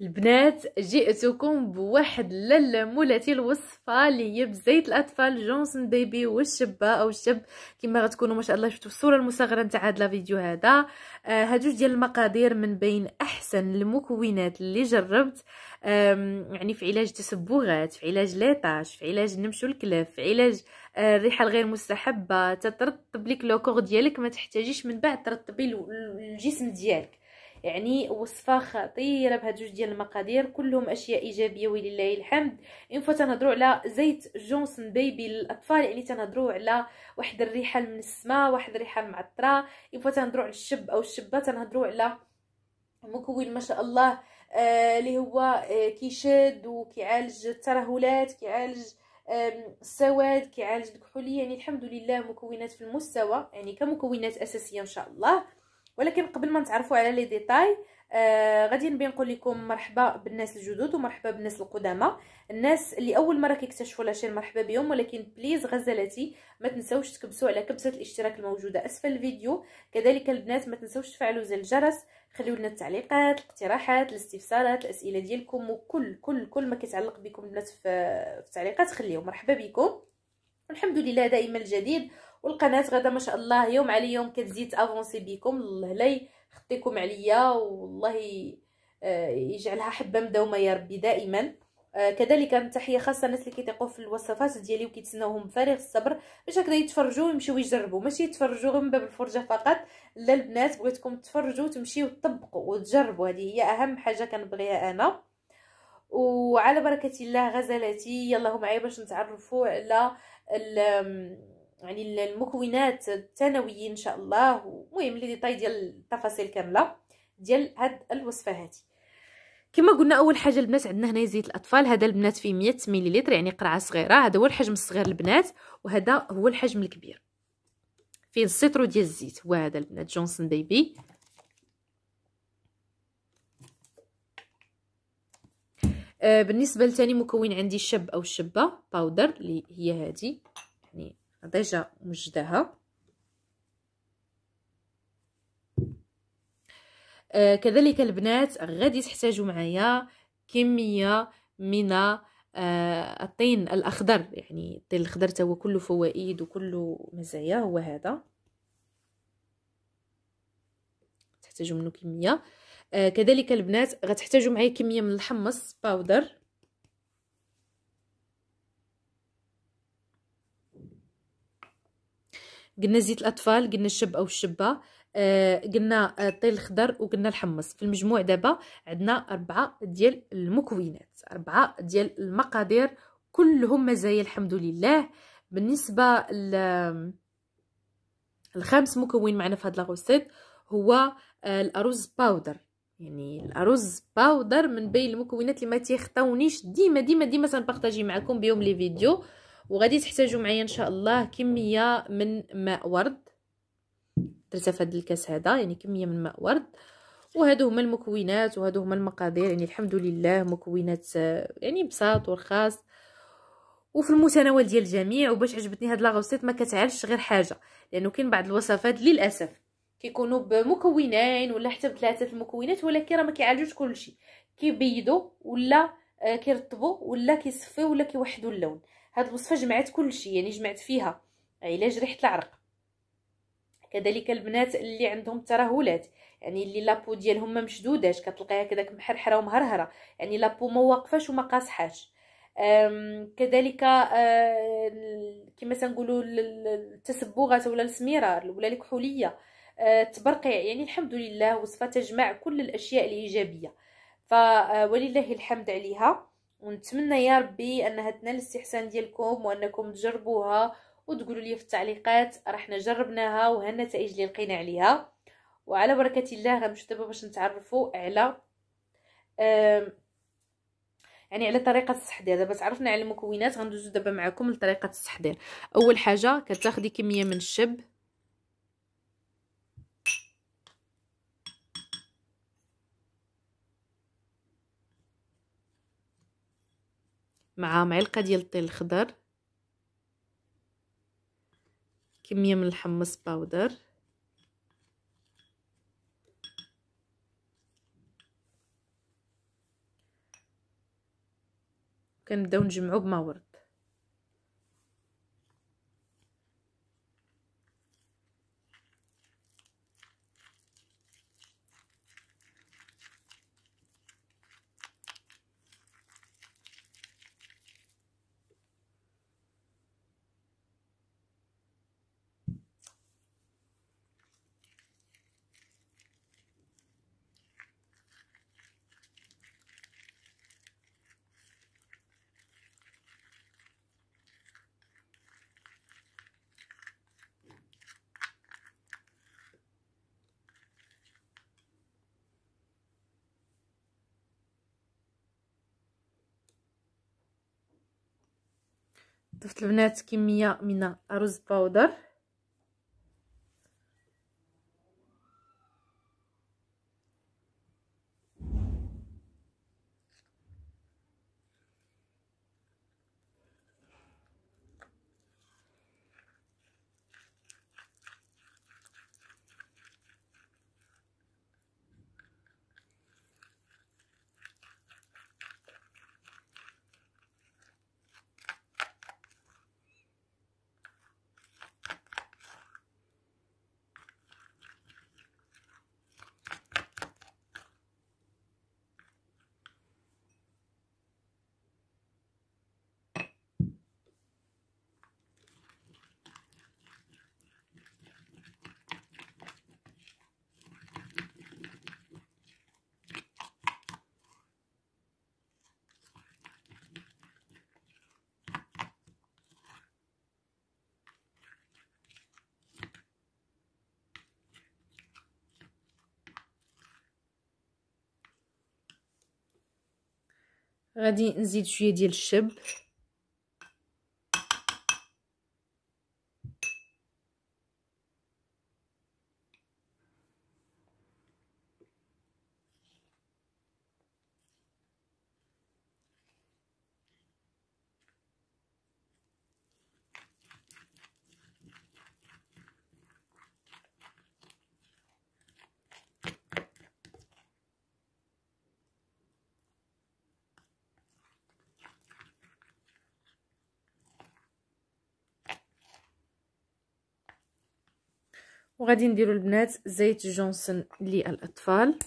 البنات جئتكم بواحد مولاتي الوصفه اللي هي بزيت الاطفال جونسون بيبي والشبه او الشاب كما غتكونوا ما شاء الله شفتوا الصوره المصغره نتاع هذا الفيديو هذا آه هادو ديال المقادير من بين احسن المكونات اللي جربت يعني في علاج تسبغات في علاج ليطاج في علاج نمشو الكلف في علاج آه، الريحه الغير مستحبه تترطب لك لوكور ديالك ما تحتاجيش من بعد ترطبي الجسم ديالك يعني وصفه خطيره بهاد جوج ديال المقادير كلهم اشياء ايجابيه ولله الحمد ان فوا تنهضروا على زيت جونسون بيبي للاطفال يعني تنهضروا على واحد الريحه من السماء واحد الريحه معطره ان فوا تنهضروا على الشب او الشبه تنهضروا على مكون ما شاء الله آه، اللي آه هو آه كيشد وكيعالج الترهلات كيعالج السواد كيعالج الكحوليه يعني الحمد لله مكونات في المستوى يعني كمكونات اساسيه ان شاء الله ولكن قبل ما نتعرفوا على لي ديتاي آه غادي نبي نقول لكم مرحبا بالناس الجدد ومرحبا بالناس القدامى الناس اللي اول مره كيكتشفوا لاشين مرحبا بهم ولكن بليز غزلاتي ما تنساوش تكبسوا على كبسه الاشتراك الموجوده اسفل الفيديو كذلك البنات ما تنساوش تفعلوا زر الجرس خليو لنا التعليقات الاقتراحات الاستفسارات الاسئله ديالكم وكل كل كل ما كيتعلق بكم البنات في التعليقات خليوه مرحبا بكم الحمد لله دائما الجديد والقناه غدا ما شاء الله يوم على يوم كتزيد افونسي بكم الله لا يخطيكم عليا والله آه، يجعلها حبه مدومه يا ربي دائما آه، كذلك تحيه خاصه الناس اللي كيتيقوا في الوصفات ديالي وكيتسناوهم بفارغ الصبر باش هكذا يتفرجوا ويمشيو يجربوا ماشي يتفرجوا غير من باب الفرجه فقط لا البنات بغيتكم تفرجوا وتمشيو تطبقوا وتجربوا هذه هي اهم حاجه كنبغيها انا وعلى بركه الله غزلاتي يلا معايا باش نتعرفوا على يعني المكونات الثانويه ان شاء الله المهم لي ديطاي ديال التفاصيل كامله ديال هاد الوصفه هادي كما قلنا اول حاجه البنات عندنا هنا زيت الاطفال هذا البنات فيه 100 مليلتر يعني قرعه صغيره هذا هو الحجم الصغير البنات وهذا هو الحجم الكبير فيه السيترو ديال الزيت هو البنات جونسون بيبي آه بالنسبه لثاني مكون عندي الشب او الشبه باودر اللي هي هذه ديجا مجدها آه كذلك البنات غادي تحتاجوا معايا كميه من آه الطين الاخضر يعني الطين الاخضر هو كله فوائد وكله مزايا هو هذا تحتاجوا منه كميه آه كذلك البنات غتحتاجوا معايا كميه من الحمص باودر قلنا زيت الاطفال قلنا الشب او الشبه آه، قلنا آه، الطين الخضر وقلنا الحمص في المجموع دابا عندنا أربعة ديال المكونات أربعة ديال المقادير كلهم مزايا الحمد لله بالنسبة الخامس مكون معنا في هاد لاغوسيت هو آه، الأرز باودر يعني الأرز باودر من بين المكونات اللي ما تيخطاونيش ديما ديما ديما سنبارطاجي معكم بيوم لي فيديو وغادي تحتاجوا معايا ان شاء الله كميه من ماء ورد درتها في هذا الكاس هذا يعني كميه من ماء ورد وهادو هما المكونات وهادو هما المقادير يعني الحمد لله مكونات آه، يعني بساط ورخاص وفي المتناول ديال الجميع وباش عجبتني هاد لاغوسيط ما كتعرفش غير حاجه لانه كاين بعض الوصفات للاسف كيكونوا بمكونين ولا حتى بثلاثه المكونات ولكن راه ما كيعالجوش كلشي كيبيضوا ولا آه، كيرطبوا ولا كيصفيو ولا كيوحدوا اللون هاد الوصفه جمعت كلشي يعني جمعت فيها علاج يعني ريحه العرق كذلك البنات اللي عندهم ترهلات يعني اللي لابو ديالهم ما مشدوداش كتلقاها كداك محرحره ومهرهره يعني لابو ما واقفاش وما قاصحاش كذلك آه، كما تنقولوا التسبغات ولا السميرار ولا الكحوليه التبرقيع آه، يعني الحمد لله وصفه تجمع كل الاشياء الايجابيه فولله آه، الحمد عليها ونتمنى يا ربي انها تنال الاستحسان ديالكم وانكم تجربوها وتقولوا لي في التعليقات رحنا حنا جربناها وها النتائج اللي لقينا عليها وعلى بركه الله غنمشيو دابا باش نتعرفوا على يعني على طريقه التحضير دابا تعرفنا على المكونات غندوزو دابا معكم لطريقه التحضير اول حاجه كتاخدي كميه من الشب مع معلقه ديال الطين الخضر كميه من الحمص باودر كنبداو نجمعو بما ورد ضفت البنات كميه من الرز باودر غادي نزيد شويه ديال الشب وغادي نديرو البنات زيت جونسون للاطفال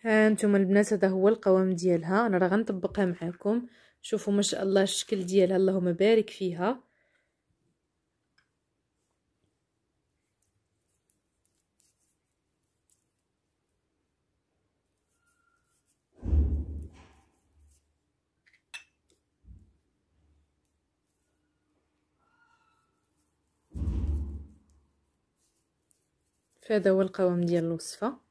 ها نتوما البنات هذا هو القوام ديالها انا راه غنطبقها معاكم شوفوا ما شاء الله الشكل ديالها اللهم بارك فيها فهذا هو القوام ديال الوصفه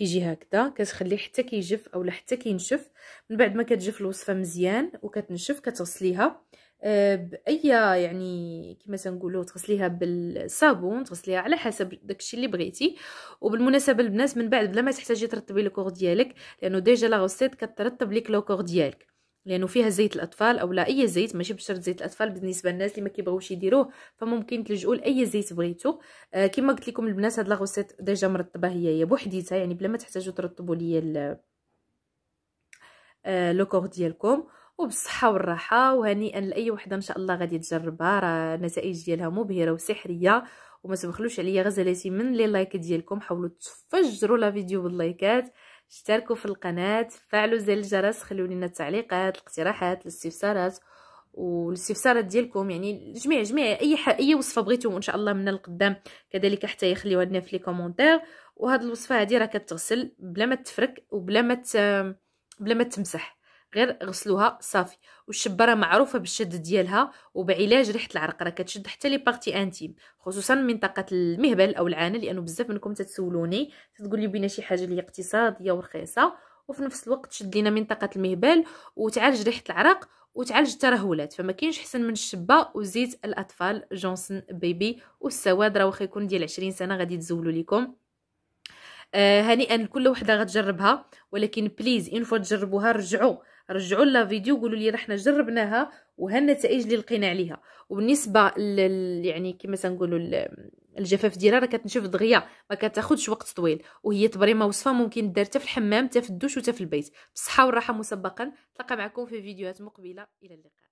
كيجي هكذا كتخلي حتى كيجف اولا حتى كينشف من بعد ما كتجف الوصفه مزيان وكتنشف كتغسليها آه، باي يعني كما تنقولوا تغسليها بالصابون تغسليها على حسب داكشي اللي بغيتي وبالمناسبه البنات من بعد بلا ما تحتاجي ترطبي لوكور ديالك لانه ديجا لا غوسيت كترطب ليك لوكور ديالك لانه فيها زيت الاطفال او لا اي زيت ماشي بشرط زيت الاطفال بالنسبه للناس اللي ما كيبغيوش يديروه فممكن تلجؤوا لاي زيت بغيتو آه كما قلت لكم البنات هاد لاغوسيت ديجا مرطبه هي هي بوحديتها يعني بلا ما تحتاجوا ترطبوا ليا آه لو كور ديالكم وبالصحه والراحه وهنيئا لاي وحده ان شاء الله غادي تجربها راه النتائج ديالها مبهره وسحريه وما تبخلوش عليا غزلاتي من لي لايك ديالكم حاولوا تفجروا لا فيديو باللايكات اشتركوا في القناة فعلوا زر الجرس خلوا لنا التعليقات الاقتراحات الاستفسارات والاستفسارات ديالكم يعني جميع جميع اي ح... اي وصفه بغيتو ان شاء الله من القدام كذلك حتى يخليوها لنا في لي كومونتير وهاد الوصفه هادي راه كتغسل بلا ما تفرك وبلا ما بلا ما تمسح غير غسلوها صافي والشبره معروفه بالشد ديالها وبعلاج ريحه العرق راه كتشد حتى لي بارتي انتيم خصوصا منطقه المهبل او العانه لانه بزاف منكم تتسولوني تتقول لي بينا شي حاجه اللي اقتصاديه ورخيصه وفي نفس الوقت تشد لينا منطقه المهبل وتعالج ريحه العرق وتعالج الترهلات فما كاينش حسن من الشبه وزيت الاطفال جونسون بيبي والسواد راه واخا يكون ديال 20 سنه غادي تزولوا لكم آه هنيئا لكل وحده غتجربها ولكن بليز اون فوا تجربوها رجعوا رجعوا لنا فيديو قولوا لي احنا جربناها وها النتائج اللي لقينا عليها وبالنسبه لل يعني كما تنقولوا الجفاف ديالها راه كتنشف دغيا ما كتاخذش وقت طويل وهي تبريمه وصفه ممكن دار حتى في الحمام حتى في الدوش وحتى في البيت بالصحه والراحه مسبقا نتلاقى معكم في فيديوهات مقبله الى اللقاء